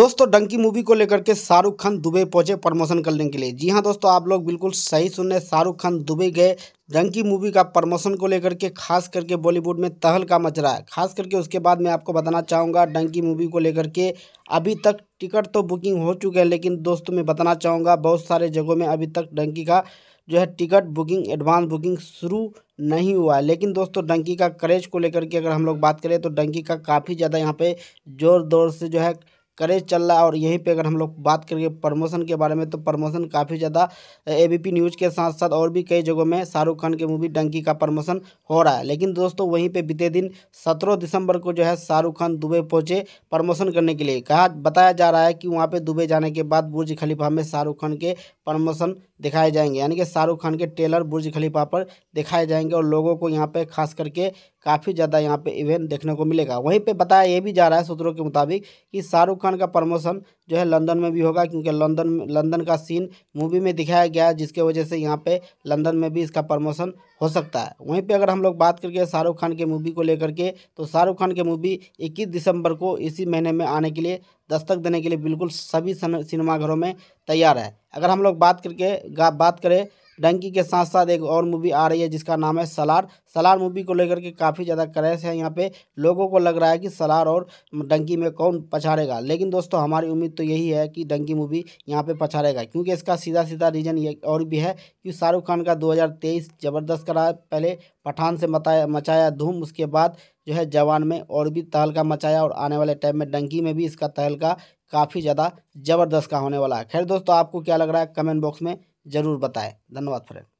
दोस्तों डंकी मूवी को लेकर के शाहरुख खान दुबई पहुंचे प्रमोशन करने के लिए जी हाँ दोस्तों आप लोग बिल्कुल सही सुन रहे शाहरुख खान दुबई गए डंकी मूवी का प्रमोशन को लेकर के खास करके बॉलीवुड में तहलका मच रहा है खास करके उसके बाद मैं आपको बताना चाहूँगा डंकी मूवी को लेकर के अभी तक टिकट तो बुकिंग हो चुके हैं लेकिन दोस्तों मैं बताना चाहूँगा बहुत सारे जगहों में अभी तक डंकी का जो है टिकट बुकिंग एडवांस बुकिंग शुरू नहीं हुआ है लेकिन दोस्तों डंकी का क्रेज को लेकर के अगर हम लोग बात करें तो डंकी का काफ़ी ज़्यादा यहाँ पे ज़ोर दौर से जो है करेज चल रहा है और यहीं पे अगर हम लोग बात करेंगे प्रमोशन के बारे में तो प्रमोशन काफ़ी ज़्यादा एबीपी न्यूज़ के साथ साथ और भी कई जगहों में शाहरुख खान की मूवी डंकी का प्रमोशन हो रहा है लेकिन दोस्तों वहीं पर बीते दिन सत्रह दिसंबर को जो है शाहरुख खान दुबई पहुँचे प्रमोशन करने के लिए कहा बताया जा रहा है कि वहाँ पर दुबई जाने के बाद बुर्ज खलीफा में शाहरुख खान के प्रमोशन दिखाए जाएंगे यानी कि शाहरुख खान के टेलर बुर्ज खलीफा पर दिखाए जाएंगे और लोगों को यहाँ पे खास करके काफ़ी ज़्यादा यहाँ पे इवेंट देखने को मिलेगा वहीं पे बताया ये भी जा रहा है सूत्रों के मुताबिक कि शाहरुख खान खान का प्रमोशन जो है लंदन में भी होगा क्योंकि लंदन लंदन का सीन मूवी में दिखाया गया है जिसके वजह से यहाँ पे लंदन में भी इसका प्रमोशन हो सकता है वहीं पे अगर हम लोग बात करके शाहरुख खान के मूवी को लेकर के तो शाहरुख खान के मूवी 21 दिसंबर को इसी महीने में आने के लिए दस्तक देने के लिए बिल्कुल सभी सिनेमाघरों में तैयार है अगर हम लोग बात करके बात करें डंकी के साथ साथ एक और मूवी आ रही है जिसका नाम है सलार सलार मूवी को लेकर के काफ़ी ज़्यादा क्रेस है यहाँ पे लोगों को लग रहा है कि सलार और डंकी में कौन पछाड़ेगा लेकिन दोस्तों हमारी उम्मीद तो यही है कि डंकी मूवी यहाँ पे पछाड़ेगा क्योंकि इसका सीधा सीधा रीज़न ये और भी है कि शाहरुख खान का 2023 ज़बरदस्त करा पहले पठान से मताया मचाया धूम उसके बाद जो है जवान में और भी तहलका मचाया और आने वाले टाइम में डंकी में भी इसका तहलका काफ़ी ज़्यादा ज़बरदस्त का होने वाला है खैर दोस्तों आपको क्या लग रहा है कमेंट बॉक्स में ज़रूर बताएं धन्यवाद फ्रेंड